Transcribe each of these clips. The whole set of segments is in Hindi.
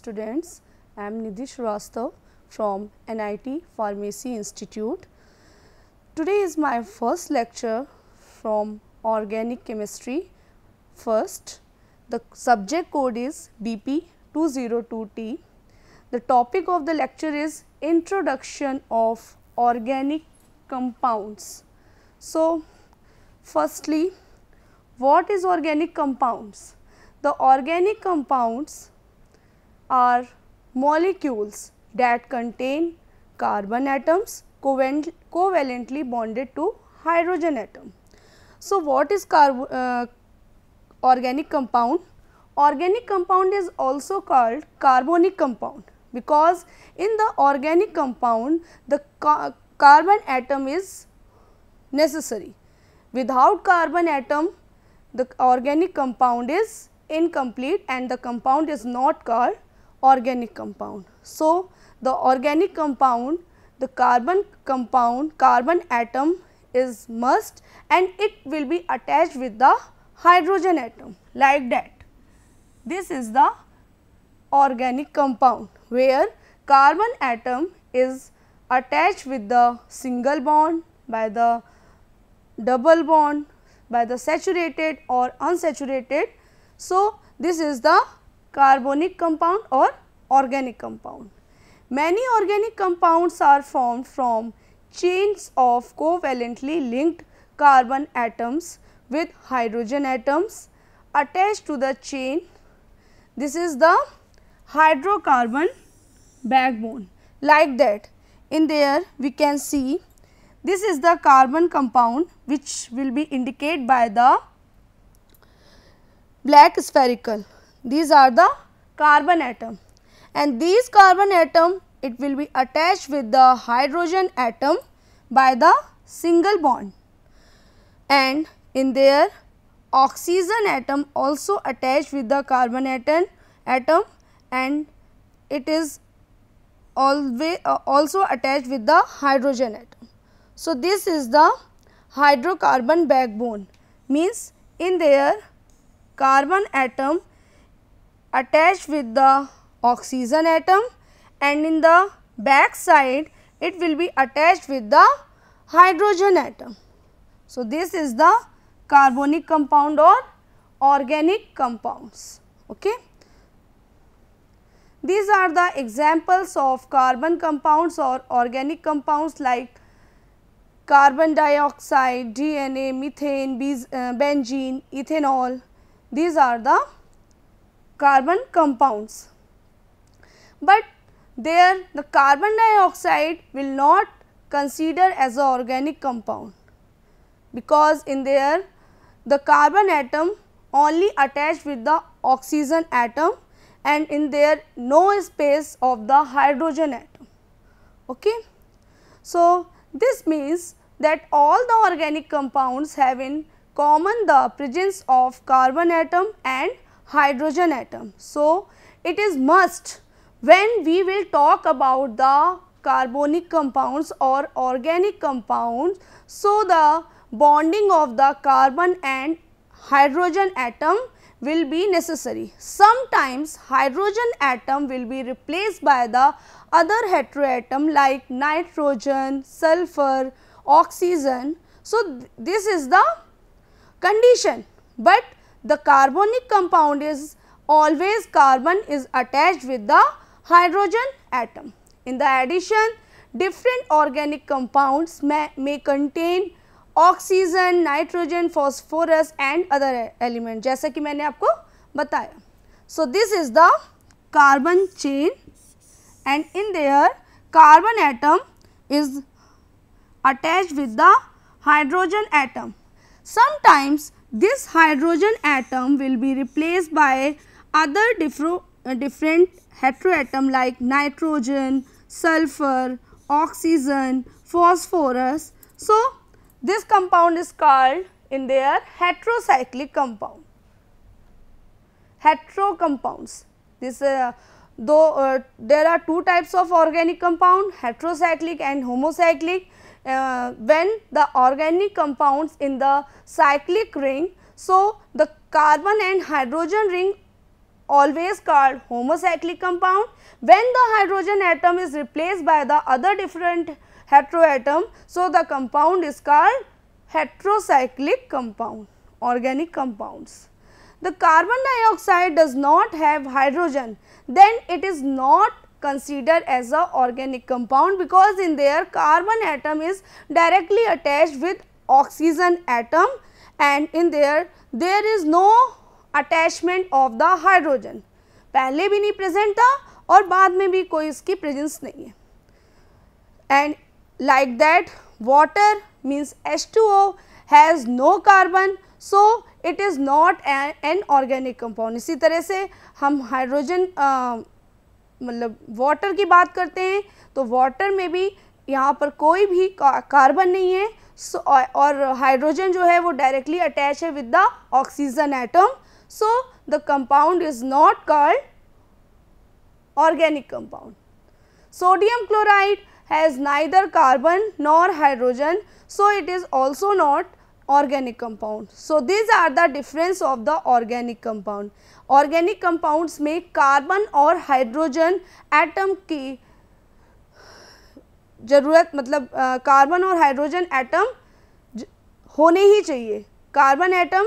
students. I am Nidhi Srivastav from NIT Pharmacy Institute. Today is my first lecture from organic chemistry. First, the subject code is BP202T. The topic of the lecture is introduction of organic compounds. So, firstly, what is organic compounds? The organic compounds are molecules that contain carbon atoms covalently bonded to hydrogen atom. So, what is uh, organic compound? Organic compound is also called carbonic compound because in the organic compound the ca carbon atom is necessary. Without carbon atom the organic compound is incomplete and the compound is not called organic compound. So, the organic compound, the carbon compound, carbon atom is must and it will be attached with the hydrogen atom like that. This is the organic compound where carbon atom is attached with the single bond by the double bond by the saturated or unsaturated. So, this is the carbonic compound और organic compound many organic compounds are form from chains of covalently linked carbon atoms with hydrogen atoms attach to the chain this is the hydrocarbon backbone like that in there we can see this is the carbon compound which will be indicate by the black spherical These are the carbon atom and these carbon atom it will be attached with the hydrogen atom by the single bond and in their oxygen atom also attached with the carbon atom atom and it is always uh, also attached with the hydrogen atom. So, this is the hydrocarbon backbone means in their carbon atom attached with the oxygen atom and in the back side it will be attached with the hydrogen atom. So, this is the carbonic compound or organic compounds. Okay. These are the examples of carbon compounds or organic compounds like carbon dioxide, DNA, methane, uh, benzene, ethanol. These are the carbon compounds. But there the carbon dioxide will not consider as an organic compound because in there the carbon atom only attached with the oxygen atom and in there no space of the hydrogen atom. Okay. So, this means that all the organic compounds have in common the presence of carbon atom and hydrogen atom. So, it is must when we will talk about the carbonic compounds or organic compounds. So, the bonding of the carbon and hydrogen atom will be necessary. Sometimes hydrogen atom will be replaced by the other heteroatom like nitrogen, sulfur, oxygen. So, th this is the condition, but the carbonic compound is always carbon is attached with the hydrogen atom. In the addition, different organic compounds may, may contain oxygen, nitrogen, phosphorus, and other elements, जैसा कि मैंने आपको बताया So this is the carbon chain, and in there, carbon atom is attached with the hydrogen atom. Sometimes this hydrogen atom will be replaced by other uh, different heteroatom like nitrogen, sulfur, oxygen, phosphorus. So, this compound is called in their heterocyclic compound, hetero compounds. This uh, though uh, there are two types of organic compound heterocyclic and homocyclic uh, when the organic compounds in the cyclic ring. So, the carbon and hydrogen ring always called homocyclic compound. When the hydrogen atom is replaced by the other different heteroatom, so the compound is called heterocyclic compound, organic compounds. The carbon dioxide does not have hydrogen, then it is not considered as a organic compound because in their carbon atom is directly attached with oxygen atom and in there there is no attachment of the hydrogen पहले भी नहीं present था और बाद में भी कोई इसकी presence नहीं है and like that water means H2O has no carbon so it is not an, an organic compound इसी तरह से हम hydrogen uh, मतलब वाटर की बात करते हैं तो वाटर में भी यहाँ पर कोई भी कार्बन नहीं है सो और हाइड्रोजन जो है वो डायरेक्टली अटैच है with the oxygen atom so the compound is not called organic compound sodium chloride has neither carbon nor hydrogen so it is also not organic compound. So these are the difference of the organic compound. Organic compounds mein carbon aur hydrogen atom की ज़रूरत मतलब कार्बन और हाइड्रोजन एटम होने ही चाहिए कार्बन एटम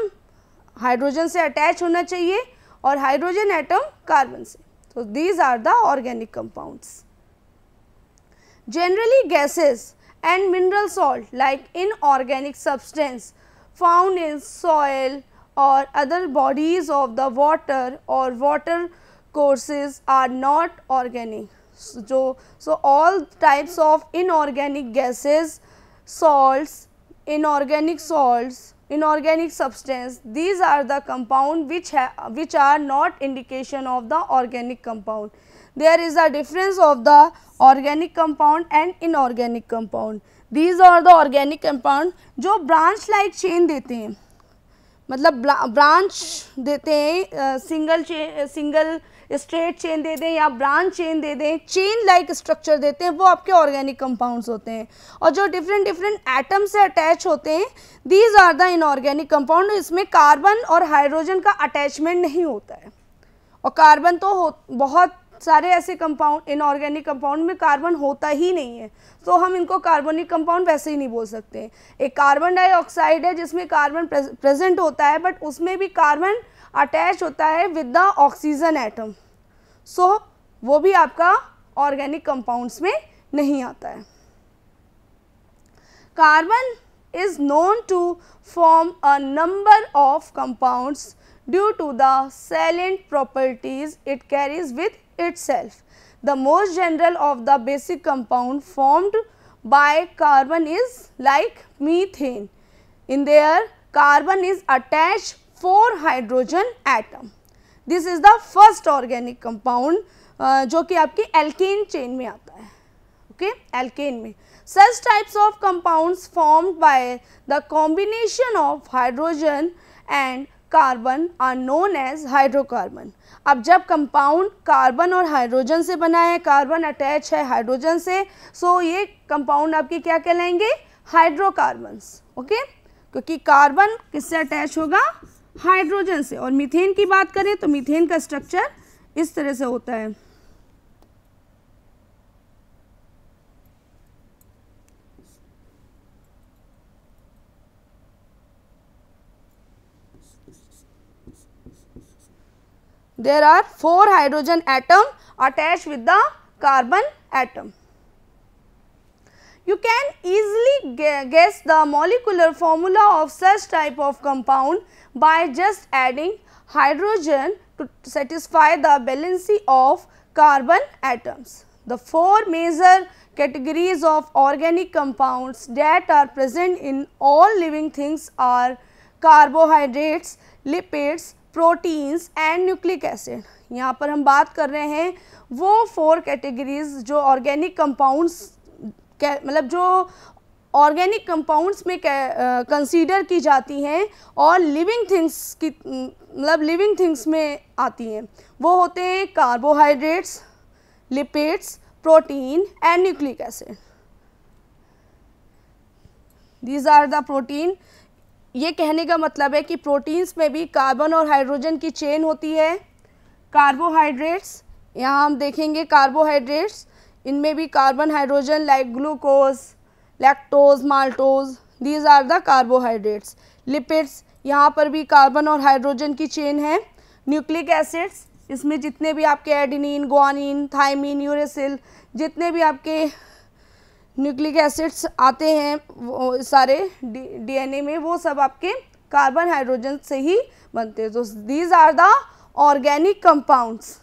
हाइड्रोजन से अटैच होना चाहिए और हाइड्रोजन एटम कार्बन से तो these are the organic compounds generally gases and mineral salt like inorganic substance found in soil or other bodies of the water or water courses are not organic. So, so all types of inorganic gases, salts, inorganic salts, inorganic substance, these are the compound which, which are not indication of the organic compound. there is a difference of the organic compound and inorganic compound these are the organic compound जो branch like chain देते हैं मतलब ब्रांच देते हैं single chain single straight chain दे दें या ब्रांच चेन दे दें चेन लाइक स्ट्रक्चर देते हैं वो आपके ऑर्गेनिक कंपाउंड्स होते हैं और जो डिफरेंट डिफरेंट एटम से अटैच होते हैं these are the inorganic compound इसमें कार्बन और हाइड्रोजन का अटैचमेंट नहीं होता है और कार्बन तो हो बहुत सारे ऐसे कंपाउंड इनऑर्गेनिक कंपाउंड में कार्बन होता ही नहीं है तो हम इनको कार्बनिक कंपाउंड वैसे ही नहीं बोल सकते एक कार्बन डाइऑक्साइड है जिसमें कार्बन प्रेजेंट होता है बट उसमें भी कार्बन अटैच होता है with the oxygen atom so वो भी आपका ऑर्गेनिक कंपाउंड्स में नहीं आता है carbon is known to form a number of compounds due to the salient properties it carries with itself. The most general of the basic compound formed by carbon is like methane. In there carbon is attached four hydrogen atom. This is the first organic compound which uh, is alkane chain में okay, alkane में. Such types of compounds formed by the combination of hydrogen and carbon are known as hydrocarbon अब जब कंपाउंड कार्बन और हाइड्रोजन से बना है कार्बन अटैच है हाइड्रोजन से सो ये कंपाउंड आपके क्या कहलाएंगे हाइड्रोकार्बन ओके क्योंकि कार्बन किससे अटैच होगा हाइड्रोजन से और मीथेन की बात करें तो मीथेन का स्ट्रक्चर इस तरह से होता है There are 4 hydrogen atom attached with the carbon atom. You can easily guess the molecular formula of such type of compound by just adding hydrogen to satisfy the valency of carbon atoms. The four major categories of organic compounds that are present in all living things are carbohydrates lipids proteins and nucleic acid यहाँ पर हम बात कर रहे हैं वो फोर कैटेगरीज जो ऑर्गेनिक कंपाउंड्स मतलब जो ऑर्गेनिक कंपाउंड्स में कंसीडर की जाती हैं और लिविंग थिंग्स की मतलब लिविंग थिंग्स में आती हैं वो होते हैं carbohydrates lipids protein and nucleic acid these are the protein ये कहने का मतलब है कि प्रोटीन्स में भी कार्बन और हाइड्रोजन की चेन होती है कार्बोहाइड्रेट्स यहाँ हम देखेंगे कार्बोहाइड्रेट्स इनमें भी carbon hydrogen like glucose lactose maltose these are the carbohydrates lipids यहाँ पर भी कार्बन और हाइड्रोजन की चेन है न्यूक्लिक एसिड्स इसमें जितने भी आपके एडिनिन ग्वानिन थाइमिन यूरेसिल जितने भी आपके न्यूक्लिक एसिड्स आते हैं वो सारे डीएनए में वो सब आपके कार्बन हाइड्रोजन से ही बनते हैं तो these are the organic compounds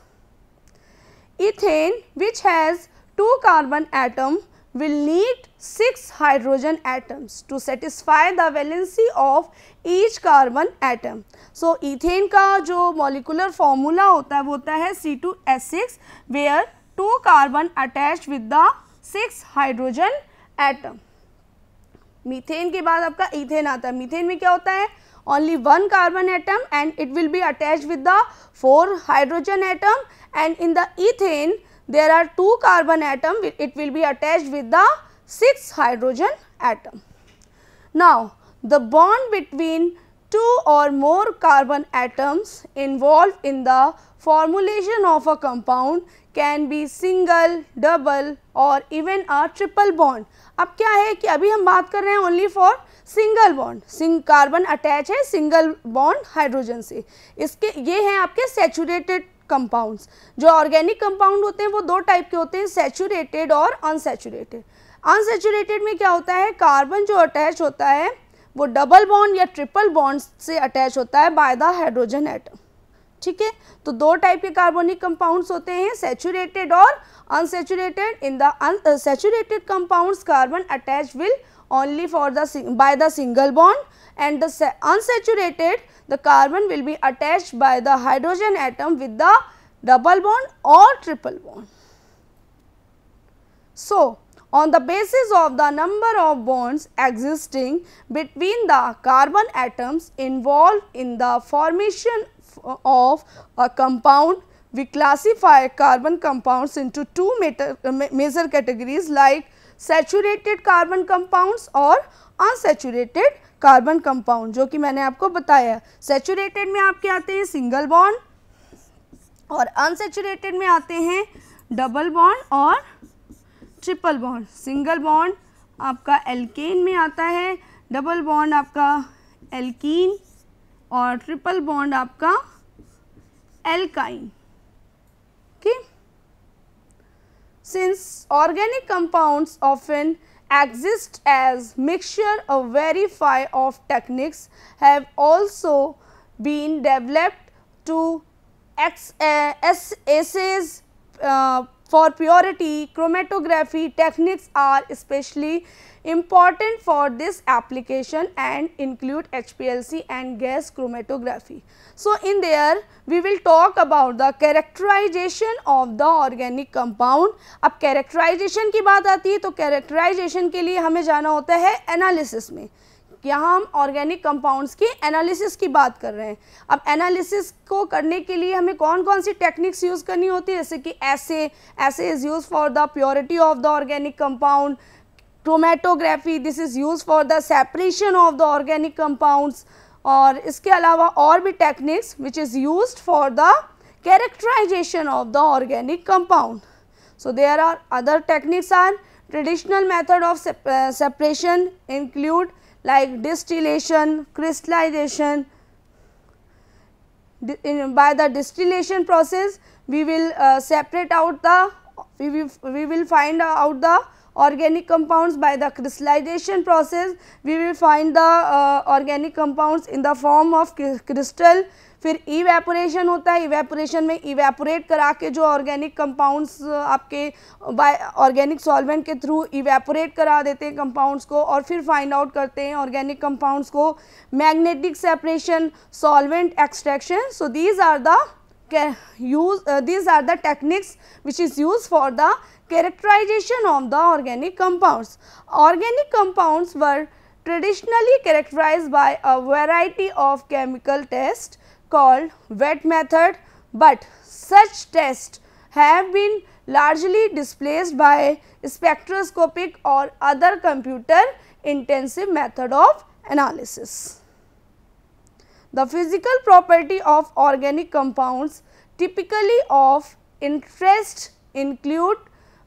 ethane which has two carbon atom will need six hydrogen atoms to satisfy the valency of each carbon atom so ethane का जो मॉलिकुलर फॉर्मूला होता है वो होता है C two S six where two carbon attach with the six hydrogen atom methane के बाद आपका इथेन आता है मीथेन में क्या होता है only one carbon atom and it will be attach with the four hydrogen atom and in the ethane there are two carbon atom it will be attach with the six hydrogen atom now the bond between two or more carbon atoms involve in the formulation of a compound can be single, double or even a triple bond. अब क्या है कि अभी हम बात कर रहे हैं only for single bond sing carbon attach है सिंगल बॉन्ड हाइड्रोजन से इसके ये हैं आपके सेचुरेटेड कंपाउंड्स जो ऑर्गेनिक कंपाउंड होते हैं वो दो टाइप के होते हैं सेचुरेटेड और अनसेचूरेटेड अनसेचूरेटेड में क्या होता है कार्बन जो अटैच होता है वो डबल बॉन्ड या ट्रिपल बॉन्ड से अटैच होता है बाय द हाइड्रोजन एटम ठीक है तो दो टाइप के कार्बोनिक कंपाउंड होते हैं सेचुरेटेड और unsaturated in the saturated compounds carbon attach will only for the the single bond and the unsaturated the carbon will be attach by the hydrogen atom with the double bond और triple bond so on the basis of the number of bonds existing between the carbon atoms involve in the formation of a compound we classify carbon compounds into two major categories like saturated carbon compounds or unsaturated carbon compound जो कि मैंने आपको बताया सेचुरेटेड में आपके आते हैं सिंगल बॉन्ड और अनसेचुरेटेड में आते हैं डबल बॉन्ड और ट्रिपल बॉन्ड सिंगल बॉन्ड आपका एल्केन में आता है डबल बॉन्ड आपका एल्कीन और ट्रिपल बॉन्ड आपका एल्काइन की since organic compounds often exist as mixture a variety of techniques have also been developed to assess assess for purity chromatography techniques are especially important for this application and include HPLC and gas chromatography. So, in there we will talk about the characterization of the organic compound. अब characterization की बात आती है तो characterization के लिए हमें जाना होता है analysis में यहाँ हम ऑर्गेनिक कंपाउंड्स की एनालिसिस की बात कर रहे हैं अब एनालिसिस को करने के लिए हमें कौन कौन सी टेक्निक्स यूज़ करनी होती है जैसे कि ऐसे ऐसे is use for the purity of the organic compound chromatography this is use for the separation of the organic compounds और इसके अलावा और भी techniques which is use for the characterization of the organic compound so there are other techniques are traditional method of separation include like distillation, crystallization. In, by the distillation process, we will uh, separate out the, we will, we will find out the organic compounds by the crystallization process. We will find the uh, organic compounds in the form of crystal फिर इवेपोरेशन होता है इवेपोरेशन में इवेपोरेट करा के जो ऑर्गेनिक कंपाउंड्स आपके बाय ऑर्गेनिक सॉल्वेंट के थ्रू इवेपोरेट करा देते हैं कंपाउंड्स को और फिर फाइंड आउट करते हैं ऑर्गेनिक कंपाउंड्स को magnetic separation solvent extraction so these are the use these are the techniques which is use for the characterization of the organic compounds organic compounds were traditionally characterize by a variety of chemical test called wet method but such tests have been largely displaced by spectroscopic or other computer intensive method of analysis. The physical property of organic compounds typically of interest include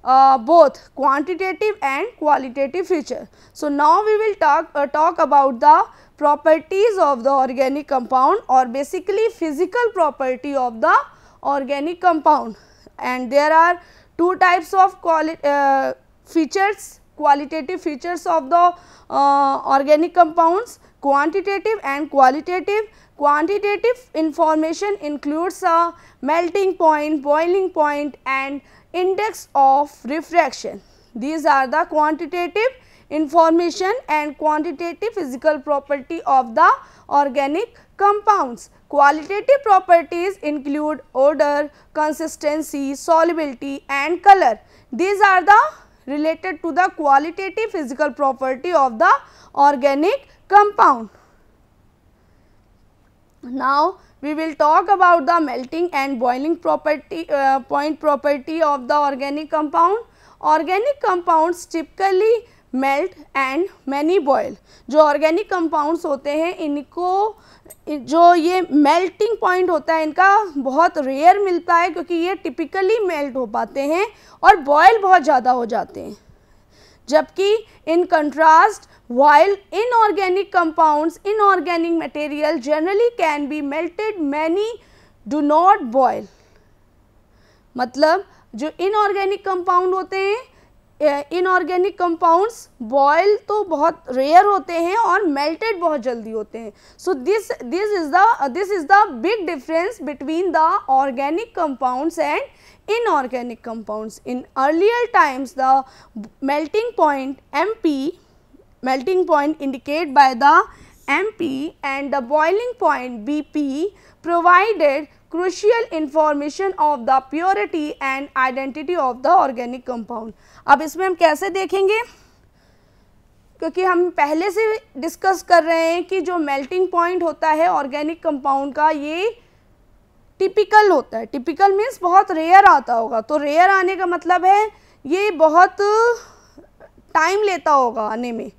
uh, both quantitative and qualitative feature. So, now we will talk, uh, talk about the properties of the organic compound or basically physical property of the organic compound and there are two types of quali uh, features qualitative features of the uh, organic compounds quantitative and qualitative. Quantitative information includes a melting point, boiling point and index of refraction. These are the quantitative information and quantitative physical property of the organic compounds. Qualitative properties include odor, consistency, solubility and color. These are the related to the qualitative physical property of the organic compound. Now, we will talk about the melting and boiling property uh, point property of the organic compound. Organic compounds typically melt and many boil जो ऑर्गेनिक कंपाउंड्स होते हैं इनको जो ये मेल्टिंग पॉइंट होता है इनका बहुत रेयर मिलता है क्योंकि ये टिपिकली मेल्ट हो पाते हैं और बॉयल बहुत ज़्यादा हो जाते हैं जबकि in contrast while inorganic compounds inorganic material generally can be melted many do not boil मतलब जो इनऑर्गेनिक कंपाउंड होते हैं इनऑर्गेनिक कंपाउंड्स बॉयल तो बहुत रेयर होते हैं और मेल्टेड बहुत जल्दी होते हैं so this this is the this is the big difference between the organic compounds and inorganic compounds in earlier times the melting point M melting point indicate by the M and the boiling point B provided crucial information of the purity and identity of the organic compound अब इसमें हम कैसे देखेंगे क्योंकि हम पहले से डिस्कस कर रहे हैं कि जो मेल्टिंग पॉइंट होता है ऑर्गेनिक कंपाउंड का ये टिपिकल होता है टिपिकल मीन्स बहुत रेयर आता होगा तो रेयर आने का मतलब है ये बहुत टाइम लेता होगा आने में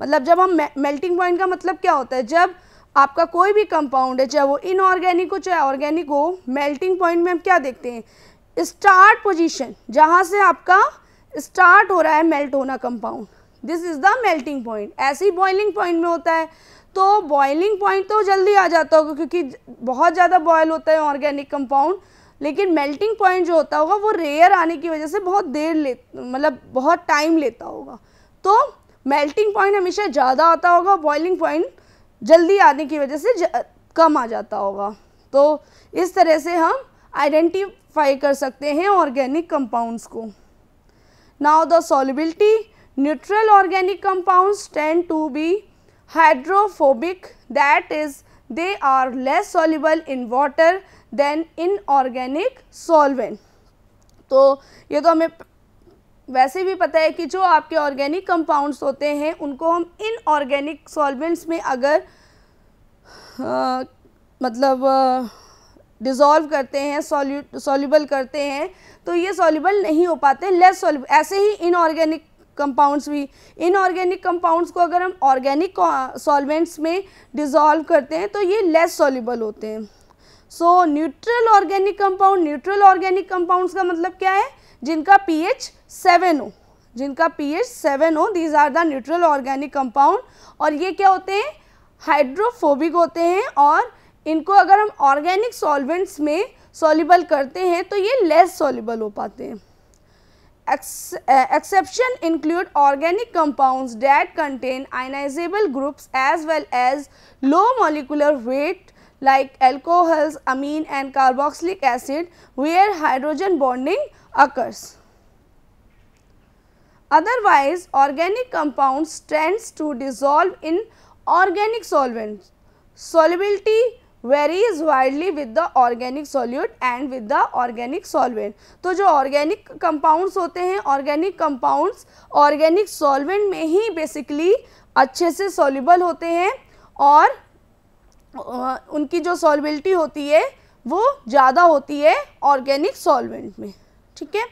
मतलब जब हम मेल्टिंग पॉइंट का मतलब क्या होता है जब आपका कोई भी कंपाउंड है चाहे वो इनऑर्गेनिक हो चाहे ऑर्गेनिक हो मेल्टिंग पॉइंट में हम क्या देखते हैं स्टार्ट पोजीशन जहाँ से आपका स्टार्ट हो रहा है मेल्ट होना compound this is the melting point ऐसे ही बॉइलिंग पॉइंट में होता है तो बॉइलिंग पॉइंट तो जल्दी आ जाता होगा क्योंकि बहुत ज़्यादा बॉयल होता है ऑर्गेनिक कंपाउंड लेकिन मेल्टिंग पॉइंट जो होता होगा वो रेयर आने की वजह से बहुत देर ले मतलब बहुत टाइम लेता होगा तो मेल्टिंग पॉइंट हमेशा ज़्यादा आता होगा बॉइलिंग पॉइंट जल्दी आने की वजह से कम आ जाता होगा तो इस तरह से हम आइडेंटिफाई कर सकते हैं ऑर्गेनिक कंपाउंड्स को now the solubility neutral organic compounds tend to be that is they are less less in water water in organic solvent तो ये तो हमें वैसे भी पता है कि जो आपके ऑर्गेनिक कंपाउंड्स होते हैं उनको हम इन ऑर्गेनिक सॉल्वेंट्स में अगर आ, मतलब डिज़ोल्व करते हैं सॉल्यू सॉल्यूबल करते हैं तो ये सॉल्यूबल नहीं हो पाते लेस सॉल्यूबल ऐसे ही इनऑर्गेनिक कंपाउंड्स भी इनऑर्गेनिक कंपाउंड्स को अगर हम ऑर्गेनिक सॉल्वेंट्स में डिज़ोल्व करते हैं तो ये लेस सॉल्यूबल होते हैं so neutral organic compound neutral organic compounds का मतलब क्या है जिनका पीएच सेवन ओ जिनका पी एच सेवन ओ these are the neutral organic compound और ये क्या होते हैं हाइड्रोफोबिक होते हैं और इनको अगर हम ऑर्गेनिक सॉल्वेंट्स में सॉलिबल करते हैं तो ये लेस सॉलिबल हो पाते हैं exception include organic compounds that contain ionizable groups as well as low molecular weight like alcohols amine and carboxylic acid where hydrogen bonding occurs otherwise organic compound tends to dissolve in organic solvent solubility very is widely with the organic solute and with the organic solvent तो जो ऑर्गेनिक कंपाउंड्स होते हैं ऑर्गेनिक कंपाउंड्स ऑर्गेनिक सोलवेंट में ही बेसिकली अच्छे से सॉल्यूबल होते हैं और उनकी जो सॉल्बिलिटी होती है वो ज़्यादा होती है ऑर्गेनिक सॉल्वेंट में ठीक है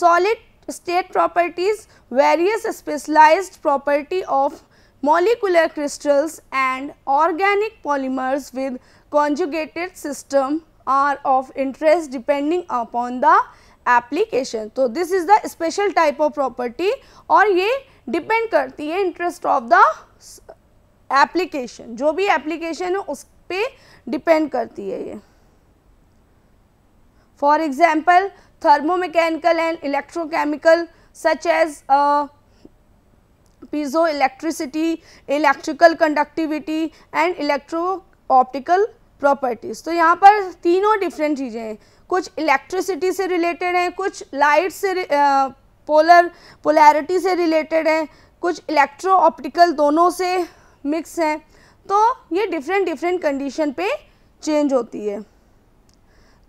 solid state properties various specialize property of molecular crystals and organic polymers with conjugated system are of interest depending upon the application तो this is the special type of property और ये डिपेंड करती है इंटरेस्ट ऑफ द एप्लीकेशन जो भी एप्लीकेशन है उस पर डिपेंड करती है ये for example thermo thermomechanical and electrochemical such as piezo electricity electrical conductivity and electro optical properties तो यहाँ पर तीनों डिफरेंट चीज़ें हैं कुछ इलेक्ट्रिसिटी से रिलेटेड हैं कुछ लाइट से पोलर पोलैरिटी uh, से रिलेटेड हैं कुछ इलेक्ट्रो ऑप्टिकल दोनों से मिक्स हैं तो ये डिफरेंट डिफरेंट कंडीशन पे चेंज होती है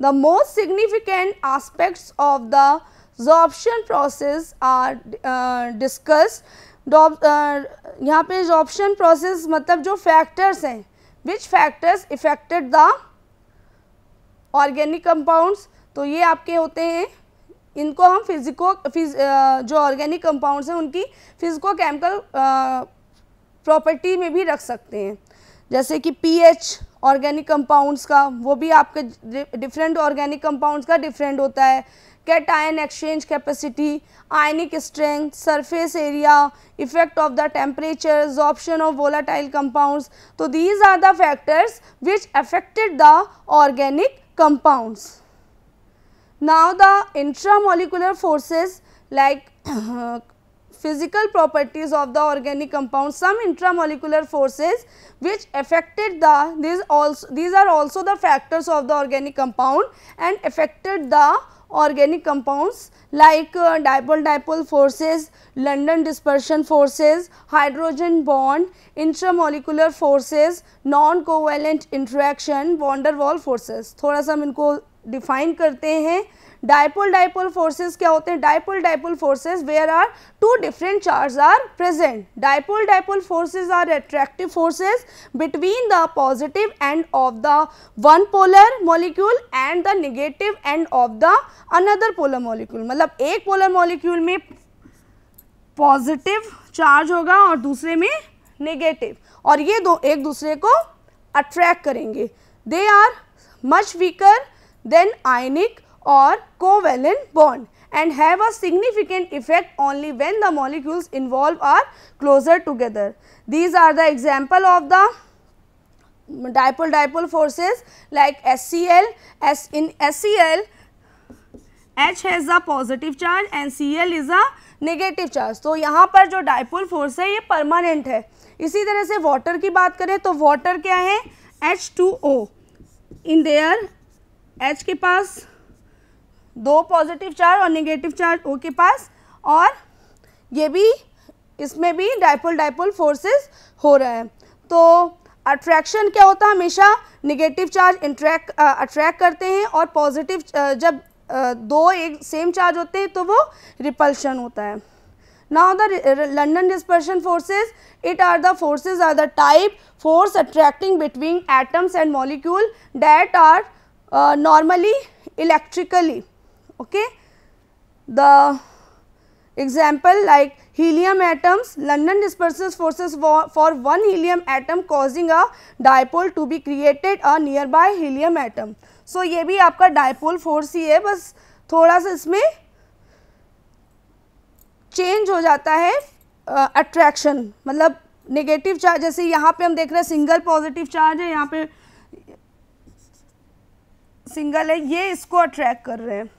The most significant aspects of the absorption process are uh, discussed. यहाँ पे absorption process मतलब जो factors हैं which factors affected the organic compounds तो ये आपके होते हैं इनको हम फिजिको फिज जो ऑर्गेनिक कंपाउंड्स हैं उनकी फिजिको केमिकल प्रॉपर्टी में भी रख सकते हैं जैसे कि पीएच ऑर्गेनिक कंपाउंड्स का वो भी आपके डिफरेंट ऑर्गेनिक कंपाउंड्स का डिफरेंट होता है cation exchange capacity ionic strength surface area effect of the temperature option of volatile compounds तो these are the factors which affected the organic compounds now the intramolecular forces like physical properties of the organic compound, some intramolecular forces which affected the, these also, these are also the factors of the organic compound and affected the organic compounds like uh, dipole dipole forces, London dispersion forces, hydrogen bond, intramolecular forces, non covalent interaction, van der Waal forces. थोड़ा सा हम डिफाइन करते हैं डायपोल डायपोल फोर्सेस क्या होते हैं dipole dipole forces where are two different charge are present dipole dipole forces are attractive forces between the positive end of the one polar molecule and the negative end of the another polar molecule मतलब एक पोलर मॉलिक्यूल में पॉजिटिव चार्ज होगा और दूसरे में नेगेटिव और ये दो एक दूसरे को अट्रैक्ट करेंगे they are much weaker than ionic और covalent bond and have a significant effect only when the molecules involve are closer together these are the example of the dipole dipole forces like S C L S in S C L H has a positive charge and C L is a negative charge तो यहाँ पर जो डायपोल फोर्स है ये परमानेंट है इसी तरह से वाटर की बात करें तो वाटर क्या है H two O in there H के पास दो पॉजिटिव चार्ज और नेगेटिव चार्ज ओ के पास और ये भी इसमें भी डाइपोल डाइपोल फोर्सेस हो रहा है तो अट्रैक्शन क्या होता है हमेशा नेगेटिव चार्ज इंट्रैक्ट अट्रैक्ट करते हैं और पॉजिटिव जब दो एक सेम चार्ज होते हैं तो वो रिपल्शन होता है now the London dispersion forces it are the forces are the type force attracting between atoms and molecule that are uh, normally electrically okay the example like helium atoms london dispersal forces for, one helium atom causing a dipole to be created a nearby helium atom so ye bhi aapka dipole force hi hai bas thoda sa isme change ho jata hai uh, attraction matlab negative charge जैसे यहाँ पे हम देख रहे हैं सिंगल पॉजिटिव चार्ज है यहाँ पे सिंगल है ये इसको अट्रैक्ट कर रहे हैं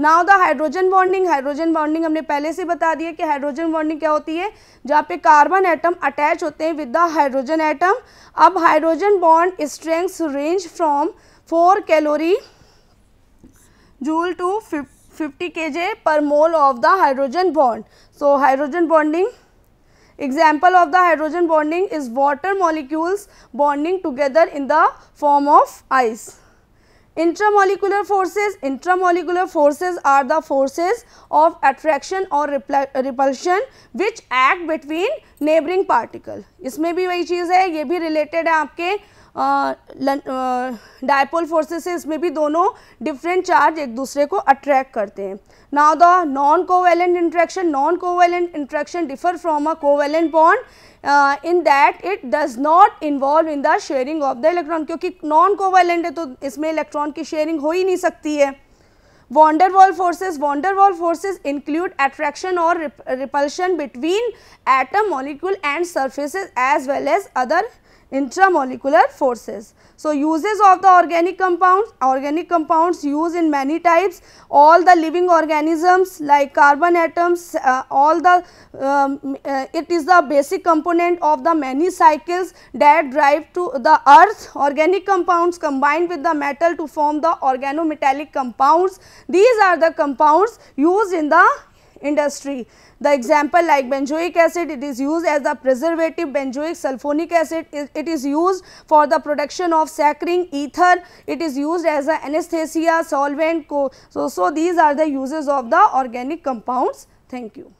now the hydrogen bonding hydrogen bonding हमने पहले से बता दिया कि हाइड्रोजन बॉन्डिंग क्या होती है जहाँ पे कार्बन एटम अटैच होते हैं विद द हाइड्रोजन एटम अब hydrogen bond strength range from four calorie joule to fifty K J per mole of the hydrogen bond so hydrogen bonding example of the hydrogen bonding is water molecules bonding together in the form of ice intramolecular forces intramolecular forces are the forces of attraction और repulsion which act between neighbouring particle इसमें भी वही चीज़ है ये भी रिलेटेड है आपके डायपोल फोर्सेस है इसमें भी दोनों डिफरेंट चार्ज एक दूसरे को अट्रैक्ट करते हैं now the non covalent interaction non covalent interaction differ from a covalent bond in that it does not involve in the sharing of the electron क्योंकि नॉन कोवेलेंट है तो इसमें इलेक्ट्रॉन की शेयरिंग हो ही नहीं सकती है van der forces van der Waals forces include attraction और repulsion between atom molecule and surfaces as well as other intramolecular forces. So, uses of the organic compounds, organic compounds used in many types, all the living organisms like carbon atoms, uh, all the, um, uh, it is the basic component of the many cycles that drive to the earth. Organic compounds combined with the metal to form the organometallic compounds. These are the compounds used in the industry. The example like benzoic acid, it is used as a preservative, benzoic sulfonic acid, it is used for the production of saccharine, ether, it is used as an anesthesia, solvent, so, so these are the uses of the organic compounds. Thank you.